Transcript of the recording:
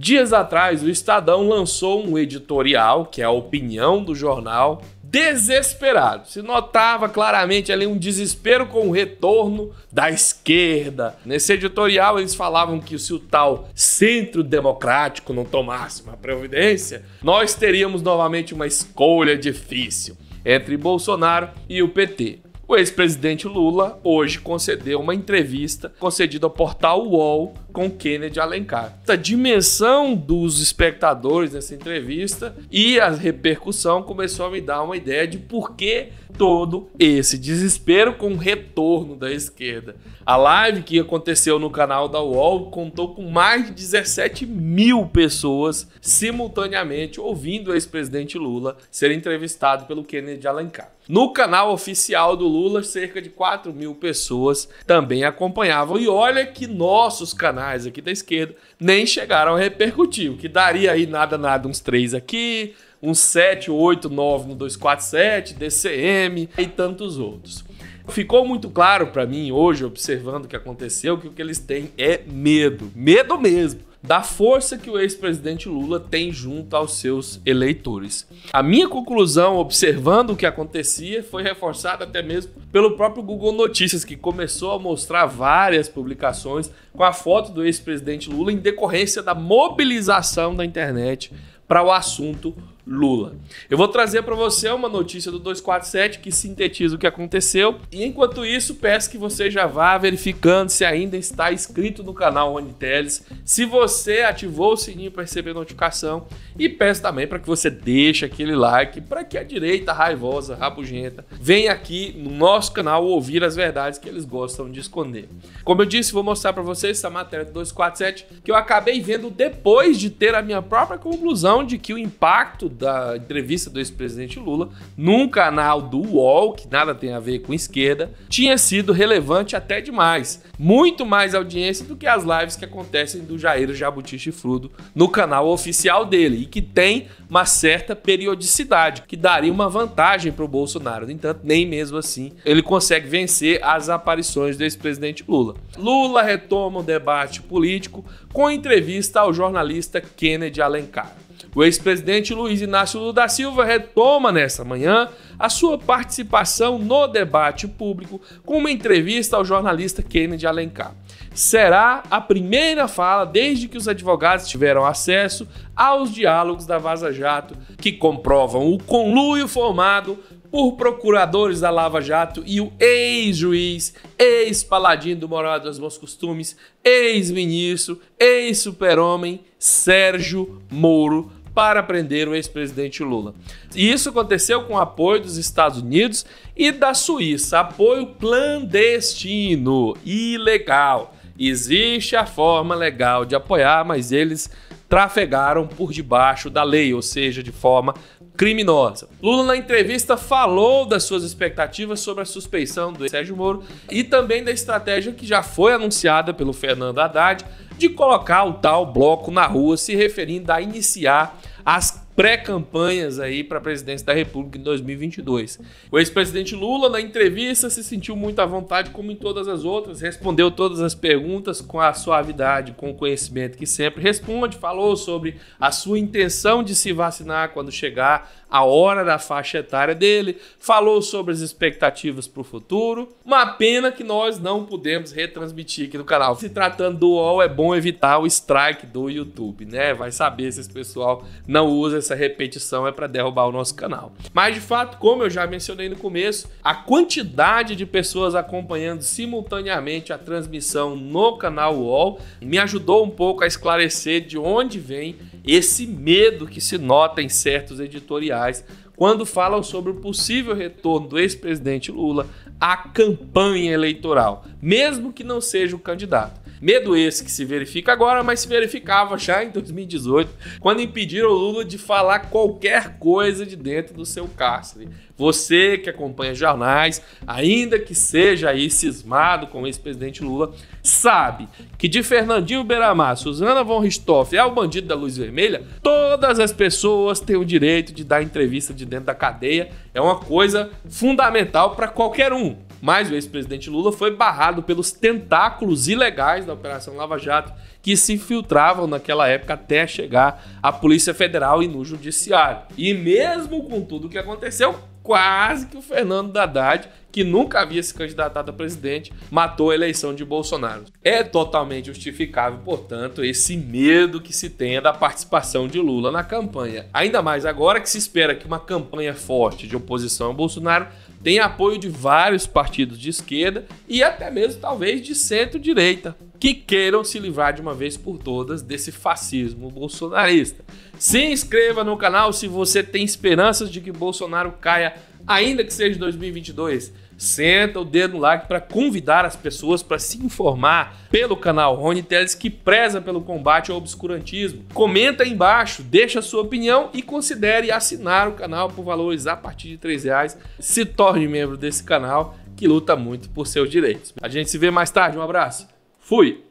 Dias atrás, o Estadão lançou um editorial, que é a opinião do jornal, desesperado. Se notava claramente ali um desespero com o retorno da esquerda. Nesse editorial, eles falavam que se o tal centro democrático não tomasse uma providência, nós teríamos novamente uma escolha difícil entre Bolsonaro e o PT. O ex-presidente Lula hoje concedeu uma entrevista concedida ao portal UOL com Kennedy Alencar. A dimensão dos espectadores nessa entrevista e a repercussão começou a me dar uma ideia de por que todo esse desespero com o retorno da esquerda. A live que aconteceu no canal da UOL contou com mais de 17 mil pessoas simultaneamente ouvindo o ex-presidente Lula ser entrevistado pelo Kennedy Alencar. No canal oficial do Lula, Lula, cerca de 4 mil pessoas também acompanhavam. E olha que nossos canais aqui da esquerda nem chegaram a repercutir, o que daria aí nada, nada, uns três aqui, uns 7, 8, 9 no 247, DCM e tantos outros. Ficou muito claro para mim hoje, observando o que aconteceu, que o que eles têm é medo. Medo mesmo da força que o ex-presidente Lula tem junto aos seus eleitores. A minha conclusão, observando o que acontecia, foi reforçada até mesmo pelo próprio Google Notícias, que começou a mostrar várias publicações com a foto do ex-presidente Lula em decorrência da mobilização da internet para o assunto Lula. Eu vou trazer para você uma notícia do 247 que sintetiza o que aconteceu. E enquanto isso, peço que você já vá verificando se ainda está inscrito no canal One Teles, se você ativou o sininho para receber notificação e peço também para que você deixe aquele like para que a direita raivosa, rabugenta, venha aqui no nosso nosso canal ouvir as verdades que eles gostam de esconder. Como eu disse, vou mostrar para vocês essa matéria do 247 que eu acabei vendo depois de ter a minha própria conclusão de que o impacto da entrevista do ex-presidente Lula num canal do UOL, que nada tem a ver com esquerda, tinha sido relevante até demais. Muito mais audiência do que as lives que acontecem do Jair Jabuti Chifrudo no canal oficial dele e que tem uma certa periodicidade, que daria uma vantagem para o Bolsonaro. No entanto, nem mesmo assim ele consegue vencer as aparições do ex-presidente Lula. Lula retoma o debate político com entrevista ao jornalista Kennedy Alencar. O ex-presidente Luiz Inácio Lula da Silva retoma nesta manhã a sua participação no debate público com uma entrevista ao jornalista Kennedy Alencar. Será a primeira fala desde que os advogados tiveram acesso aos diálogos da Vaza Jato, que comprovam o conluio formado por procuradores da Lava Jato e o ex-juiz, ex-paladino do moral dos bons costumes, ex-ministro, ex-super-homem Sérgio Moro para prender o ex-presidente Lula. E isso aconteceu com apoio dos Estados Unidos e da Suíça, apoio clandestino, ilegal. Existe a forma legal de apoiar, mas eles trafegaram por debaixo da lei, ou seja, de forma criminosa. Lula, na entrevista, falou das suas expectativas sobre a suspeição do Sérgio Moro e também da estratégia que já foi anunciada pelo Fernando Haddad de colocar o tal bloco na rua, se referindo a iniciar as pré-campanhas aí para a presidência da República em 2022. O ex-presidente Lula, na entrevista, se sentiu muito à vontade, como em todas as outras, respondeu todas as perguntas com a suavidade, com o conhecimento que sempre responde, falou sobre a sua intenção de se vacinar quando chegar a hora da faixa etária dele, falou sobre as expectativas para o futuro. Uma pena que nós não pudemos retransmitir aqui no canal. Se tratando do UOL, é bom evitar o strike do YouTube, né? Vai saber se esse pessoal não usa essa repetição é para derrubar o nosso canal. Mas de fato, como eu já mencionei no começo, a quantidade de pessoas acompanhando simultaneamente a transmissão no canal UOL me ajudou um pouco a esclarecer de onde vem esse medo que se nota em certos editoriais quando falam sobre o possível retorno do ex-presidente Lula à campanha eleitoral mesmo que não seja o candidato. Medo esse que se verifica agora, mas se verificava já em 2018, quando impediram o Lula de falar qualquer coisa de dentro do seu cárcere. Você que acompanha jornais, ainda que seja aí cismado com o ex-presidente Lula, sabe que de Fernandinho Beramar, Suzana von Ristoff ao bandido da luz vermelha, todas as pessoas têm o direito de dar entrevista de dentro da cadeia. É uma coisa fundamental para qualquer um mas o ex-presidente Lula foi barrado pelos tentáculos ilegais da Operação Lava Jato que se infiltravam naquela época até chegar à Polícia Federal e no Judiciário. E mesmo com tudo o que aconteceu, quase que o Fernando Haddad, que nunca havia se candidatado a presidente, matou a eleição de Bolsonaro. É totalmente justificável, portanto, esse medo que se tenha da participação de Lula na campanha. Ainda mais agora que se espera que uma campanha forte de oposição a Bolsonaro tenha apoio de vários partidos de esquerda e até mesmo talvez de centro-direita que queiram se livrar de uma vez por todas desse fascismo bolsonarista. Se inscreva no canal se você tem esperanças de que Bolsonaro caia, ainda que seja em 2022. Senta o dedo no like para convidar as pessoas para se informar pelo canal Rony Teles que preza pelo combate ao obscurantismo. Comenta aí embaixo, deixa a sua opinião e considere assinar o canal por valores a partir de R$ reais. Se torne membro desse canal que luta muito por seus direitos. A gente se vê mais tarde, um abraço. Fui!